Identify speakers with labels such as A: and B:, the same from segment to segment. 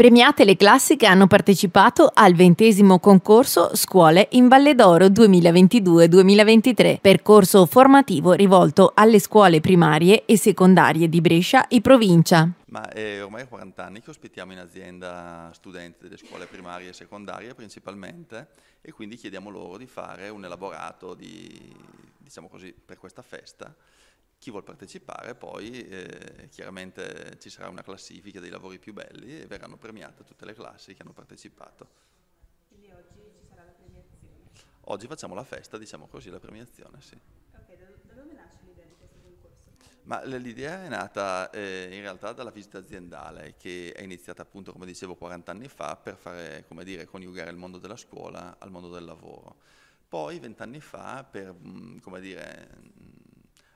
A: Premiate le classi che hanno partecipato al ventesimo concorso Scuole in Valle d'Oro 2022-2023, percorso formativo rivolto alle scuole primarie e secondarie di Brescia e provincia.
B: Ma è eh, ormai 40 anni che ospitiamo in azienda studenti delle scuole primarie e secondarie principalmente e quindi chiediamo loro di fare un elaborato di, diciamo così, per questa festa chi vuol partecipare poi eh, chiaramente ci sarà una classifica dei lavori più belli e verranno premiate tutte le classi che hanno partecipato. Quindi oggi ci sarà la premiazione? Oggi facciamo la festa, diciamo così, la premiazione, sì. Ok, da, dove nasce l'idea di questo concorso? Ma l'idea è nata eh, in realtà dalla visita aziendale che è iniziata appunto, come dicevo, 40 anni fa per fare, come dire, coniugare il mondo della scuola al mondo del lavoro. Poi, vent'anni fa, per, mm, come dire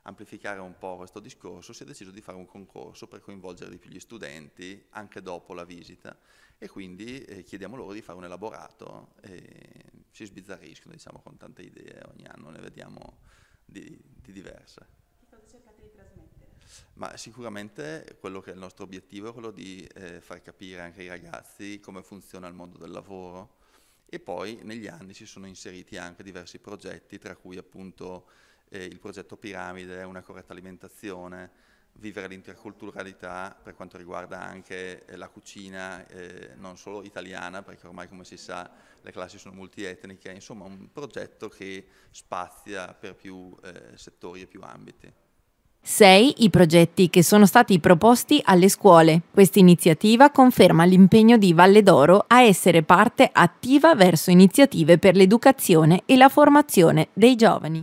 B: amplificare un po' questo discorso, si è deciso di fare un concorso per coinvolgere di più gli studenti anche dopo la visita e quindi eh, chiediamo loro di fare un elaborato e si sbizzarriscono diciamo, con tante idee, ogni anno ne vediamo di, di diverse. Che cosa cercate di trasmettere? Ma sicuramente quello che è il nostro obiettivo è quello di eh, far capire anche ai ragazzi come funziona il mondo del lavoro e poi negli anni si sono inseriti anche diversi progetti tra cui appunto eh, il progetto Piramide, una corretta alimentazione, vivere l'interculturalità per quanto riguarda anche eh, la cucina, eh, non solo italiana, perché ormai come si sa le classi sono multietniche, insomma un progetto che spazia per più eh, settori e più ambiti.
A: 6. I progetti che sono stati proposti alle scuole. Questa iniziativa conferma l'impegno di Valle d'Oro a essere parte attiva verso iniziative per l'educazione e la formazione dei giovani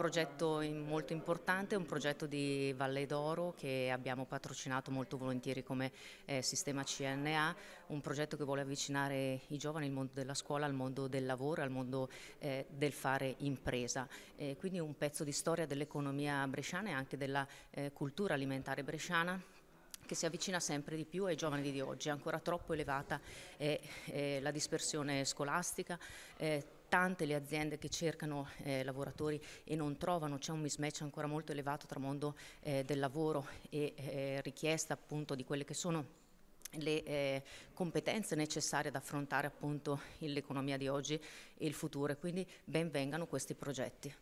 C: progetto molto importante, un progetto di Valle d'Oro che abbiamo patrocinato molto volentieri come eh, sistema CNA, un progetto che vuole avvicinare i giovani al mondo della scuola, al mondo del lavoro, al mondo eh, del fare impresa. Eh, quindi un pezzo di storia dell'economia bresciana e anche della eh, cultura alimentare bresciana che si avvicina sempre di più ai giovani di oggi, è ancora troppo elevata eh, eh, la dispersione scolastica, tante le aziende che cercano eh, lavoratori e non trovano, c'è un mismatch ancora molto elevato tra mondo eh, del lavoro e eh, richiesta appunto di quelle che sono le eh, competenze necessarie ad affrontare appunto l'economia di oggi e il futuro e quindi ben vengano questi progetti.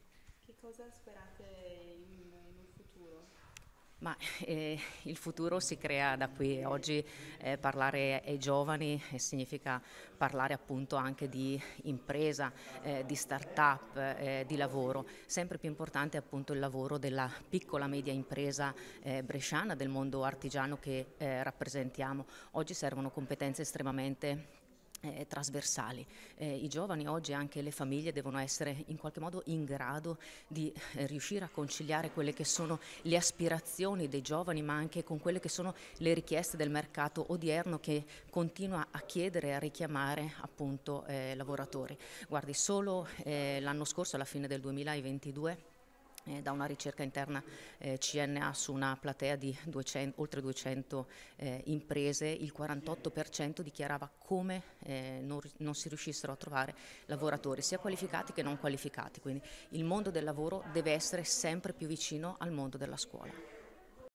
A: Che cosa sperate in
C: ma eh, il futuro si crea da qui. Oggi eh, parlare ai giovani eh, significa parlare appunto anche di impresa, eh, di start-up, eh, di lavoro. Sempre più importante è appunto il lavoro della piccola e media impresa eh, bresciana, del mondo artigiano che rappresentiamo. Oggi servono competenze estremamente importanti eh, trasversali. Eh, I giovani oggi e anche le famiglie devono essere in qualche modo in grado di eh, riuscire a conciliare quelle che sono le aspirazioni dei giovani ma anche con quelle che sono le richieste del mercato odierno che continua a chiedere e a richiamare appunto eh, lavoratori. Guardi, solo eh, l'anno scorso alla fine del 2022 eh, da una ricerca interna eh, CNA su una platea di 200, oltre 200 eh, imprese, il 48% dichiarava come eh, non, non, si riuscissero a trovare lavoratori, sia qualificati che non qualificati. Quindi il mondo del lavoro deve essere sempre più vicino al mondo della scuola.